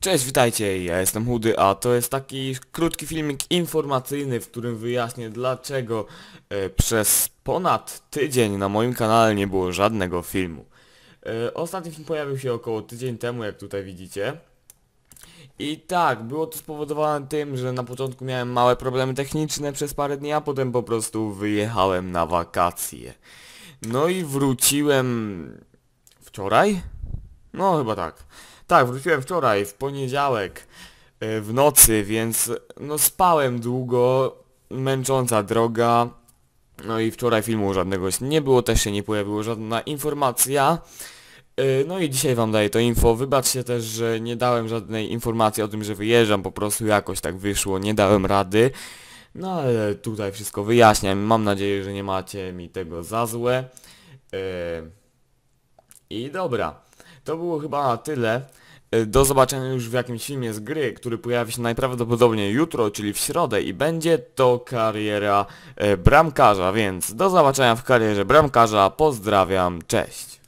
Cześć, witajcie, ja jestem Chudy, a to jest taki krótki filmik informacyjny, w którym wyjaśnię dlaczego e, przez ponad tydzień na moim kanale nie było żadnego filmu. E, ostatni film pojawił się około tydzień temu, jak tutaj widzicie. I tak, było to spowodowane tym, że na początku miałem małe problemy techniczne przez parę dni, a potem po prostu wyjechałem na wakacje. No i wróciłem wczoraj? No chyba tak. Tak, wróciłem wczoraj, w poniedziałek, e, w nocy, więc no spałem długo, męcząca droga. No i wczoraj filmu żadnego nie było, też się nie pojawiła żadna informacja. E, no i dzisiaj wam daję to info. Wybaczcie też, że nie dałem żadnej informacji o tym, że wyjeżdżam, po prostu jakoś tak wyszło, nie dałem rady. No ale tutaj wszystko wyjaśniam. Mam nadzieję, że nie macie mi tego za złe. E, I dobra. To było chyba tyle. Y, do zobaczenia już w jakimś filmie z gry, który pojawi się najprawdopodobniej jutro, czyli w środę i będzie to kariera y, bramkarza, więc do zobaczenia w karierze bramkarza, pozdrawiam, cześć!